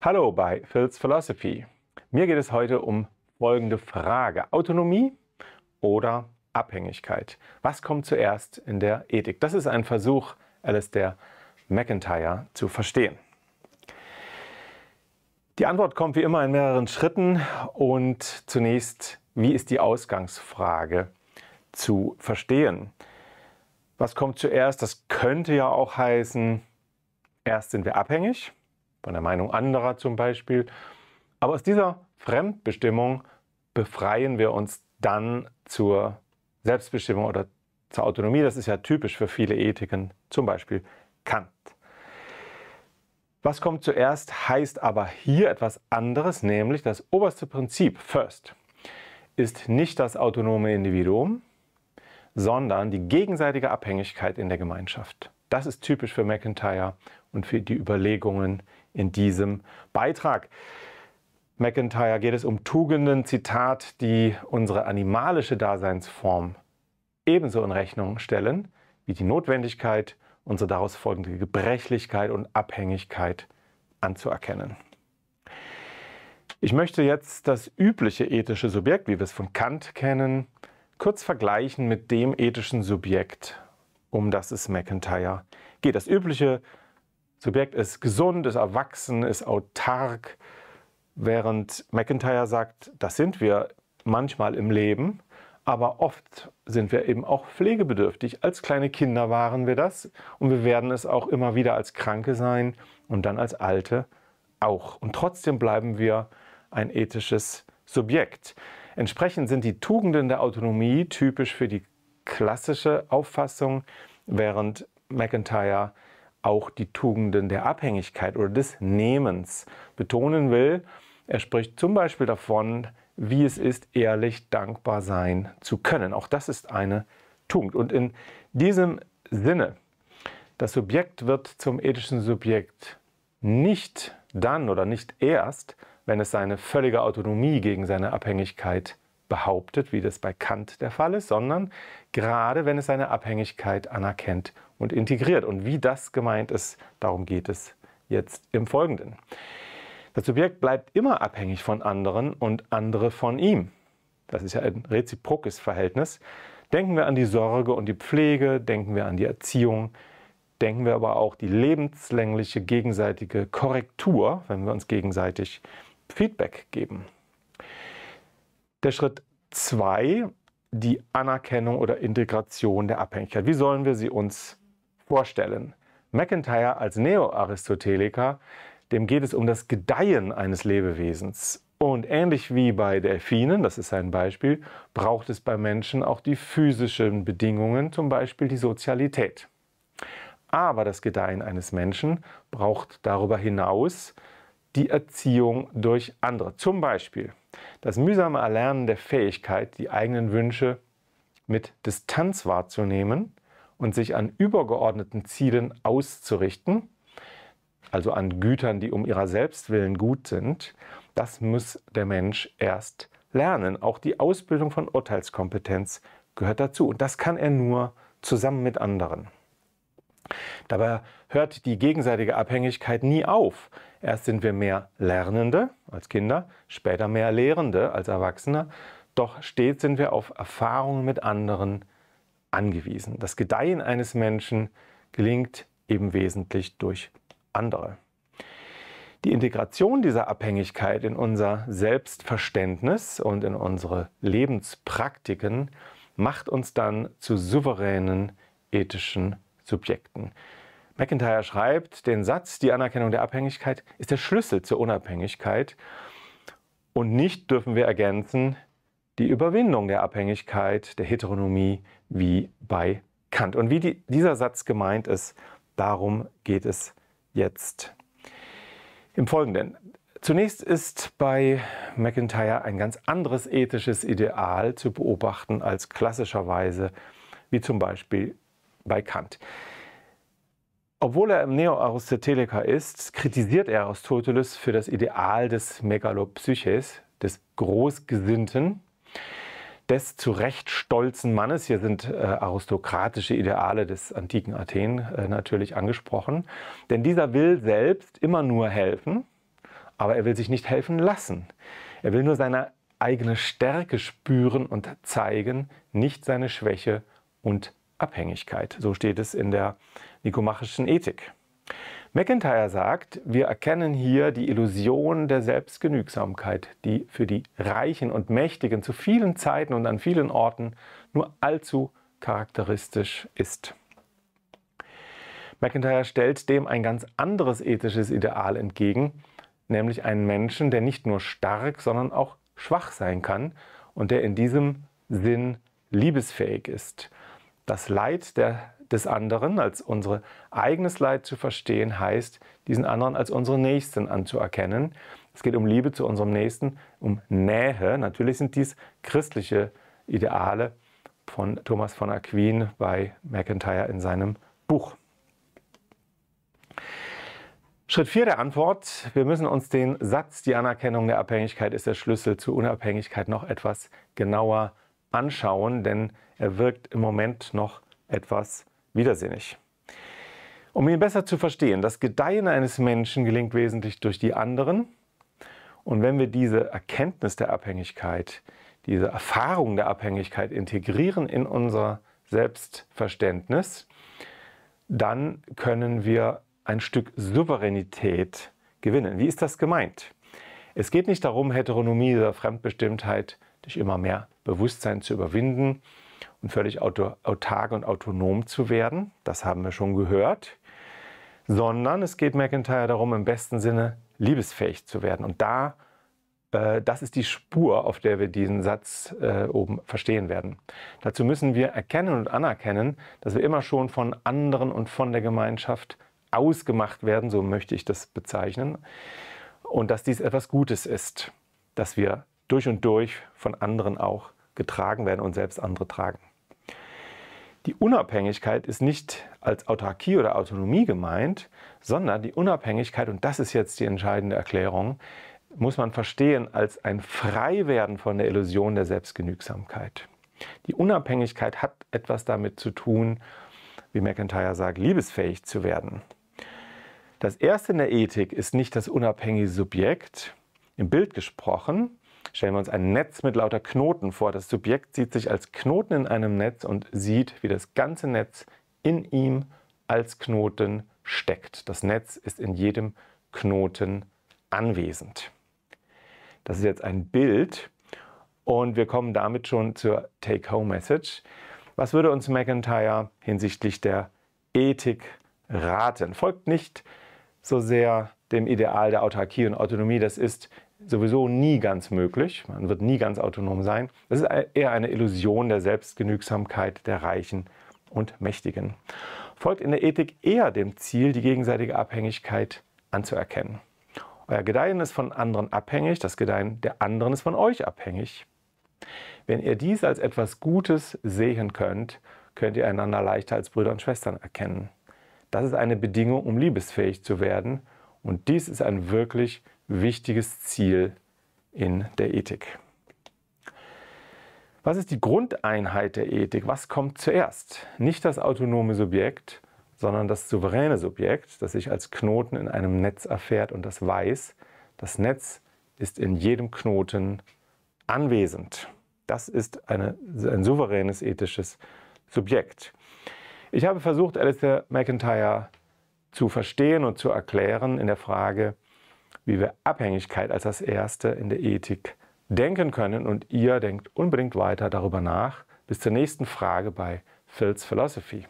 Hallo bei Phil's Philosophy. Mir geht es heute um folgende Frage. Autonomie oder Abhängigkeit? Was kommt zuerst in der Ethik? Das ist ein Versuch, Alistair McIntyre zu verstehen. Die Antwort kommt wie immer in mehreren Schritten und zunächst, wie ist die Ausgangsfrage zu verstehen? Was kommt zuerst? Das könnte ja auch heißen, erst sind wir abhängig von der Meinung anderer zum Beispiel. Aber aus dieser Fremdbestimmung befreien wir uns dann zur Selbstbestimmung oder zur Autonomie. Das ist ja typisch für viele Ethiken, zum Beispiel Kant. Was kommt zuerst, heißt aber hier etwas anderes, nämlich das oberste Prinzip, First, ist nicht das autonome Individuum, sondern die gegenseitige Abhängigkeit in der Gemeinschaft. Das ist typisch für McIntyre und für die Überlegungen, die in diesem Beitrag. McIntyre geht es um Tugenden, Zitat, die unsere animalische Daseinsform ebenso in Rechnung stellen wie die Notwendigkeit, unsere daraus folgende Gebrechlichkeit und Abhängigkeit anzuerkennen. Ich möchte jetzt das übliche ethische Subjekt, wie wir es von Kant kennen, kurz vergleichen mit dem ethischen Subjekt, um das es McIntyre geht. Das übliche Subjekt ist gesund, ist erwachsen, ist autark, während McIntyre sagt, das sind wir manchmal im Leben, aber oft sind wir eben auch pflegebedürftig. Als kleine Kinder waren wir das und wir werden es auch immer wieder als Kranke sein und dann als Alte auch. Und trotzdem bleiben wir ein ethisches Subjekt. Entsprechend sind die Tugenden der Autonomie typisch für die klassische Auffassung, während McIntyre auch die Tugenden der Abhängigkeit oder des Nehmens betonen will. Er spricht zum Beispiel davon, wie es ist, ehrlich dankbar sein zu können. Auch das ist eine Tugend. Und in diesem Sinne, das Subjekt wird zum ethischen Subjekt nicht dann oder nicht erst, wenn es seine völlige Autonomie gegen seine Abhängigkeit behauptet, wie das bei Kant der Fall ist, sondern gerade wenn es seine Abhängigkeit anerkennt und integriert. Und wie das gemeint ist, darum geht es jetzt im Folgenden. Das Subjekt bleibt immer abhängig von anderen und andere von ihm. Das ist ja ein reziprokes Verhältnis. Denken wir an die Sorge und die Pflege, denken wir an die Erziehung, denken wir aber auch die lebenslängliche gegenseitige Korrektur, wenn wir uns gegenseitig Feedback geben. Der Schritt 2, die Anerkennung oder Integration der Abhängigkeit. Wie sollen wir sie uns vorstellen? McIntyre als Neo-Aristoteliker, dem geht es um das Gedeihen eines Lebewesens. Und ähnlich wie bei Delfinen, das ist ein Beispiel, braucht es bei Menschen auch die physischen Bedingungen, zum Beispiel die Sozialität. Aber das Gedeihen eines Menschen braucht darüber hinaus die Erziehung durch andere. Zum Beispiel das mühsame Erlernen der Fähigkeit, die eigenen Wünsche mit Distanz wahrzunehmen und sich an übergeordneten Zielen auszurichten, also an Gütern, die um ihrer selbst willen gut sind, das muss der Mensch erst lernen. Auch die Ausbildung von Urteilskompetenz gehört dazu. Und das kann er nur zusammen mit anderen. Dabei hört die gegenseitige Abhängigkeit nie auf. Erst sind wir mehr Lernende als Kinder, später mehr Lehrende als Erwachsene. Doch stets sind wir auf Erfahrungen mit anderen angewiesen. Das Gedeihen eines Menschen gelingt eben wesentlich durch andere. Die Integration dieser Abhängigkeit in unser Selbstverständnis und in unsere Lebenspraktiken macht uns dann zu souveränen ethischen Subjekten. McIntyre schreibt, den Satz, die Anerkennung der Abhängigkeit ist der Schlüssel zur Unabhängigkeit und nicht dürfen wir ergänzen, die Überwindung der Abhängigkeit, der Heteronomie wie bei Kant. Und wie die, dieser Satz gemeint ist, darum geht es jetzt. Im Folgenden. Zunächst ist bei McIntyre ein ganz anderes ethisches Ideal zu beobachten als klassischerweise, wie zum Beispiel bei Kant. Obwohl er im Neo-Aristoteliker ist, kritisiert er Aristoteles für das Ideal des Megalopsyches, des Großgesinnten, des zu Recht stolzen Mannes. Hier sind äh, aristokratische Ideale des antiken Athen äh, natürlich angesprochen. Denn dieser will selbst immer nur helfen, aber er will sich nicht helfen lassen. Er will nur seine eigene Stärke spüren und zeigen, nicht seine Schwäche und Abhängigkeit. So steht es in der nikomachischen Ethik. McIntyre sagt, wir erkennen hier die Illusion der Selbstgenügsamkeit, die für die Reichen und Mächtigen zu vielen Zeiten und an vielen Orten nur allzu charakteristisch ist. McIntyre stellt dem ein ganz anderes ethisches Ideal entgegen, nämlich einen Menschen, der nicht nur stark, sondern auch schwach sein kann und der in diesem Sinn liebesfähig ist das Leid der, des anderen als unser eigenes Leid zu verstehen, heißt, diesen anderen als unseren Nächsten anzuerkennen. Es geht um Liebe zu unserem Nächsten, um Nähe. Natürlich sind dies christliche Ideale von Thomas von Aquin bei McIntyre in seinem Buch. Schritt 4 der Antwort. Wir müssen uns den Satz, die Anerkennung der Abhängigkeit ist der Schlüssel zur Unabhängigkeit, noch etwas genauer anschauen, denn er wirkt im Moment noch etwas widersinnig. Um ihn besser zu verstehen, das Gedeihen eines Menschen gelingt wesentlich durch die anderen. Und wenn wir diese Erkenntnis der Abhängigkeit, diese Erfahrung der Abhängigkeit integrieren in unser Selbstverständnis, dann können wir ein Stück Souveränität gewinnen. Wie ist das gemeint? Es geht nicht darum, Heteronomie oder Fremdbestimmtheit durch immer mehr Bewusstsein zu überwinden und völlig autark und autonom zu werden. Das haben wir schon gehört. Sondern es geht McIntyre darum, im besten Sinne liebesfähig zu werden. Und da, äh, das ist die Spur, auf der wir diesen Satz äh, oben verstehen werden. Dazu müssen wir erkennen und anerkennen, dass wir immer schon von anderen und von der Gemeinschaft ausgemacht werden, so möchte ich das bezeichnen, und dass dies etwas Gutes ist, dass wir durch und durch von anderen auch getragen werden und selbst andere tragen. Die Unabhängigkeit ist nicht als Autarkie oder Autonomie gemeint, sondern die Unabhängigkeit, und das ist jetzt die entscheidende Erklärung, muss man verstehen als ein Freiwerden von der Illusion der Selbstgenügsamkeit. Die Unabhängigkeit hat etwas damit zu tun, wie McIntyre sagt, liebesfähig zu werden. Das Erste in der Ethik ist nicht das unabhängige Subjekt, im Bild gesprochen, Stellen wir uns ein Netz mit lauter Knoten vor. Das Subjekt sieht sich als Knoten in einem Netz und sieht, wie das ganze Netz in ihm als Knoten steckt. Das Netz ist in jedem Knoten anwesend. Das ist jetzt ein Bild und wir kommen damit schon zur Take-Home-Message. Was würde uns McIntyre hinsichtlich der Ethik raten? Folgt nicht so sehr dem Ideal der Autarkie und Autonomie. Das ist sowieso nie ganz möglich. Man wird nie ganz autonom sein. Das ist eher eine Illusion der Selbstgenügsamkeit der Reichen und Mächtigen. Folgt in der Ethik eher dem Ziel, die gegenseitige Abhängigkeit anzuerkennen. Euer Gedeihen ist von anderen abhängig, das Gedeihen der anderen ist von euch abhängig. Wenn ihr dies als etwas Gutes sehen könnt, könnt ihr einander leichter als Brüder und Schwestern erkennen. Das ist eine Bedingung, um liebesfähig zu werden und dies ist ein wirklich wichtiges Ziel in der Ethik. Was ist die Grundeinheit der Ethik? Was kommt zuerst? Nicht das autonome Subjekt, sondern das souveräne Subjekt, das sich als Knoten in einem Netz erfährt und das weiß, das Netz ist in jedem Knoten anwesend. Das ist eine, ein souveränes ethisches Subjekt. Ich habe versucht, Alistair McIntyre zu verstehen und zu erklären in der Frage, wie wir Abhängigkeit als das Erste in der Ethik denken können. Und ihr denkt unbedingt weiter darüber nach. Bis zur nächsten Frage bei Phil's Philosophy.